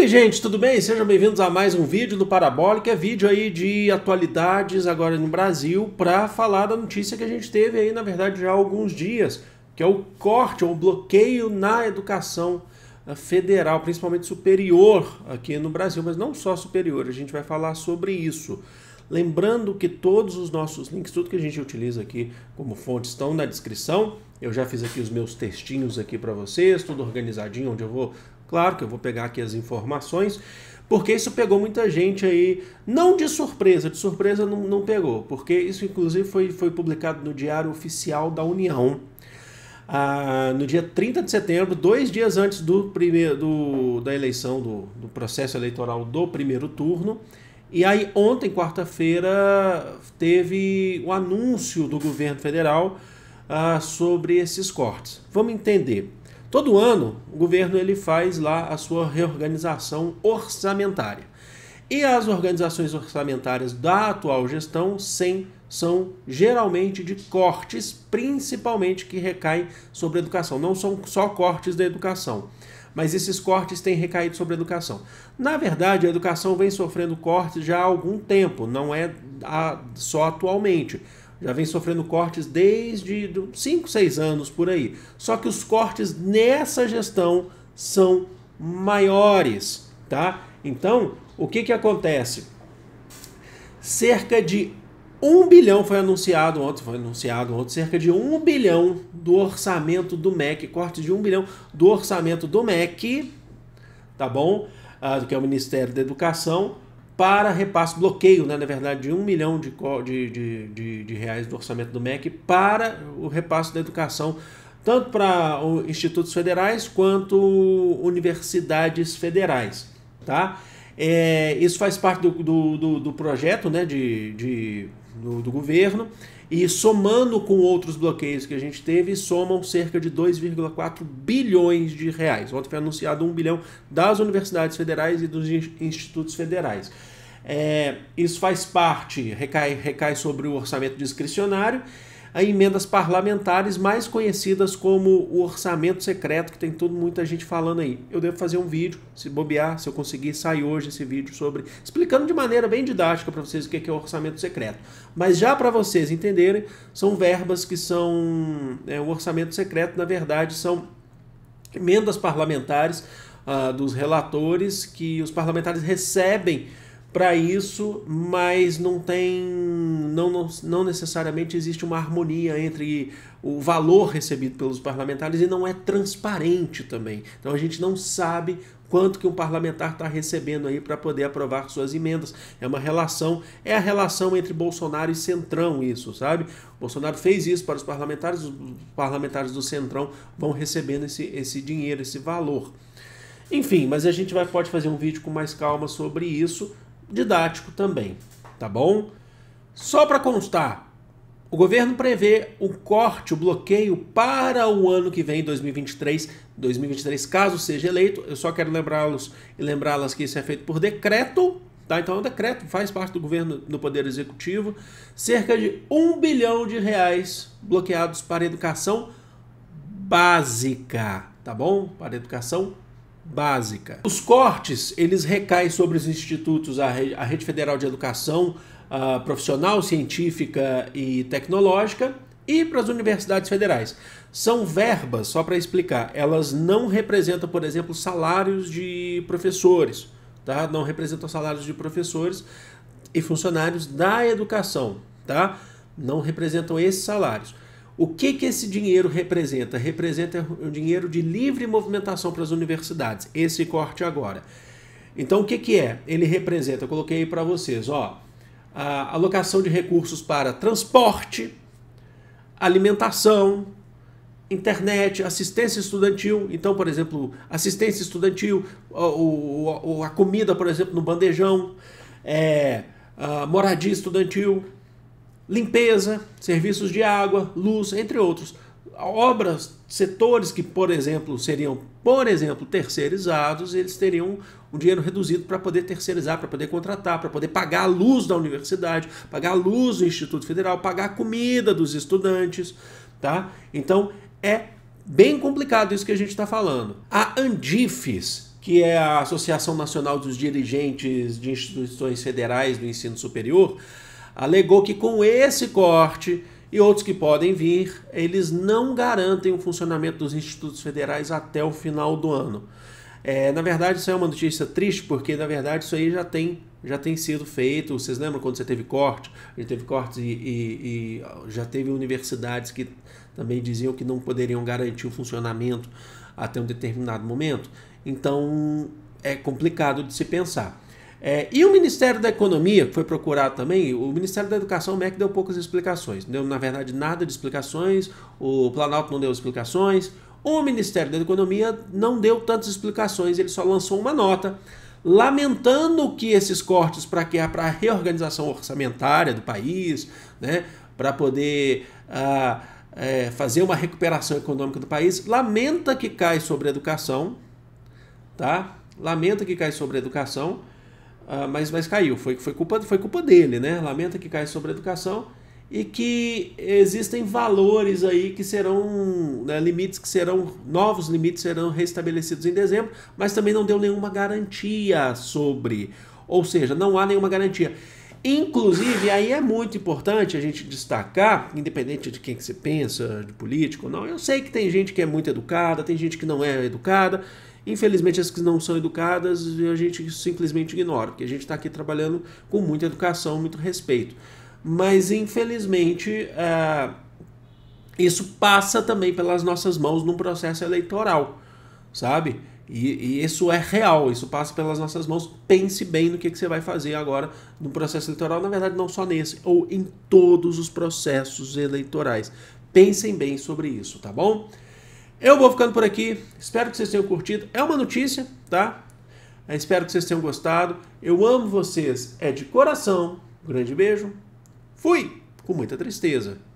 Oi gente, tudo bem? Sejam bem-vindos a mais um vídeo do Parabólica, é vídeo aí de atualidades agora no Brasil para falar da notícia que a gente teve aí, na verdade, já há alguns dias, que é o corte ou bloqueio na educação eh, federal, principalmente superior aqui no Brasil, mas não só superior, a gente vai falar sobre isso. Lembrando que todos os nossos links, tudo que a gente utiliza aqui como fonte, estão na descrição. Eu já fiz aqui os meus textinhos aqui para vocês, tudo organizadinho, onde eu vou, claro que eu vou pegar aqui as informações, porque isso pegou muita gente aí, não de surpresa, de surpresa não, não pegou, porque isso inclusive foi, foi publicado no Diário Oficial da União, ah, no dia 30 de setembro, dois dias antes do primeiro, do, da eleição, do, do processo eleitoral do primeiro turno, e aí, ontem, quarta-feira, teve o um anúncio do governo federal ah, sobre esses cortes. Vamos entender. Todo ano, o governo ele faz lá a sua reorganização orçamentária. E as organizações orçamentárias da atual gestão, sem são geralmente de cortes, principalmente que recaem sobre a educação. Não são só cortes da educação mas esses cortes têm recaído sobre a educação. Na verdade, a educação vem sofrendo cortes já há algum tempo, não é só atualmente. Já vem sofrendo cortes desde 5, 6 anos por aí. Só que os cortes nessa gestão são maiores, tá? Então, o que que acontece? Cerca de um bilhão foi anunciado ontem, foi anunciado ontem cerca de um bilhão do orçamento do MEC, corte de um bilhão do orçamento do MEC, tá bom? Ah, que é o Ministério da Educação, para repasse, bloqueio, né, na verdade, de um milhão de, de, de, de reais do orçamento do MEC para o repasse da educação, tanto para institutos federais quanto universidades federais, tá? É, isso faz parte do, do, do, do projeto né, de, de do, do governo, e somando com outros bloqueios que a gente teve, somam cerca de 2,4 bilhões de reais. Ontem foi anunciado 1 bilhão das universidades federais e dos institutos federais. É, isso faz parte, recai, recai sobre o orçamento discricionário a emendas parlamentares, mais conhecidas como o orçamento secreto, que tem tudo muita gente falando aí. Eu devo fazer um vídeo, se bobear, se eu conseguir, sai hoje esse vídeo sobre, explicando de maneira bem didática para vocês o que é o orçamento secreto. Mas já para vocês entenderem, são verbas que são. É, o orçamento secreto, na verdade, são emendas parlamentares uh, dos relatores que os parlamentares recebem para isso, mas não tem, não, não, necessariamente existe uma harmonia entre o valor recebido pelos parlamentares e não é transparente também. Então a gente não sabe quanto que um parlamentar está recebendo aí para poder aprovar suas emendas. É uma relação, é a relação entre Bolsonaro e Centrão isso, sabe? O Bolsonaro fez isso para os parlamentares, os parlamentares do Centrão vão recebendo esse, esse dinheiro, esse valor. Enfim, mas a gente vai, pode fazer um vídeo com mais calma sobre isso, didático também, tá bom? Só para constar, o governo prevê o corte, o bloqueio para o ano que vem, 2023, 2023, caso seja eleito. Eu só quero lembrá-los e lembrá-las que isso é feito por decreto, tá? Então é um decreto, faz parte do governo do Poder Executivo. Cerca de um bilhão de reais bloqueados para educação básica, tá bom? Para educação básica básica. Os cortes, eles recaem sobre os institutos, a Rede Federal de Educação a ah, Profissional, Científica e Tecnológica e para as universidades federais. São verbas, só para explicar, elas não representam, por exemplo, salários de professores, tá? Não representam salários de professores e funcionários da educação, tá? Não representam esses salários. O que, que esse dinheiro representa? Representa o dinheiro de livre movimentação para as universidades, esse corte agora. Então, o que, que é? Ele representa, eu coloquei aí para vocês, ó, a alocação de recursos para transporte, alimentação, internet, assistência estudantil. Então, por exemplo, assistência estudantil, a, a comida, por exemplo, no bandejão, é, a moradia estudantil, limpeza, serviços de água, luz, entre outros. Obras, setores que, por exemplo, seriam, por exemplo, terceirizados, eles teriam um dinheiro reduzido para poder terceirizar, para poder contratar, para poder pagar a luz da universidade, pagar a luz do Instituto Federal, pagar a comida dos estudantes, tá? Então, é bem complicado isso que a gente está falando. A Andifes, que é a Associação Nacional dos Dirigentes de Instituições Federais do Ensino Superior, alegou que com esse corte e outros que podem vir, eles não garantem o funcionamento dos institutos federais até o final do ano. É, na verdade, isso é uma notícia triste, porque na verdade isso aí já tem, já tem sido feito. Vocês lembram quando você teve corte? A gente teve cortes e, e, e já teve universidades que também diziam que não poderiam garantir o funcionamento até um determinado momento. Então é complicado de se pensar. É, e o Ministério da Economia, que foi procurado também, o Ministério da Educação, o MEC, deu poucas explicações. Deu, na verdade, nada de explicações, o Planalto não deu explicações, o Ministério da Economia não deu tantas explicações, ele só lançou uma nota lamentando que esses cortes para que para a reorganização orçamentária do país, né, para poder ah, é, fazer uma recuperação econômica do país, lamenta que cai sobre a educação, tá? Lamenta que cai sobre a educação ah, mas, mas caiu. Foi, foi, culpa, foi culpa dele, né? Lamenta que cai sobre a educação e que existem valores aí que serão, né, limites que serão, novos limites serão restabelecidos em dezembro, mas também não deu nenhuma garantia sobre. Ou seja, não há nenhuma garantia. Inclusive, aí é muito importante a gente destacar, independente de quem que você pensa, de político ou não, eu sei que tem gente que é muito educada, tem gente que não é educada, Infelizmente, as que não são educadas, a gente simplesmente ignora, porque a gente está aqui trabalhando com muita educação, muito respeito. Mas, infelizmente, é, isso passa também pelas nossas mãos num processo eleitoral, sabe? E, e, isso é real, isso passa pelas nossas mãos. Pense bem no que, que você vai fazer agora no processo eleitoral, na verdade, não só nesse, ou em todos os processos eleitorais. Pensem bem sobre isso, tá bom? Eu vou ficando por aqui. Espero que vocês tenham curtido. É uma notícia, tá? espero que vocês tenham gostado. Eu amo vocês. É de coração. Um grande beijo. Fui! Com muita tristeza.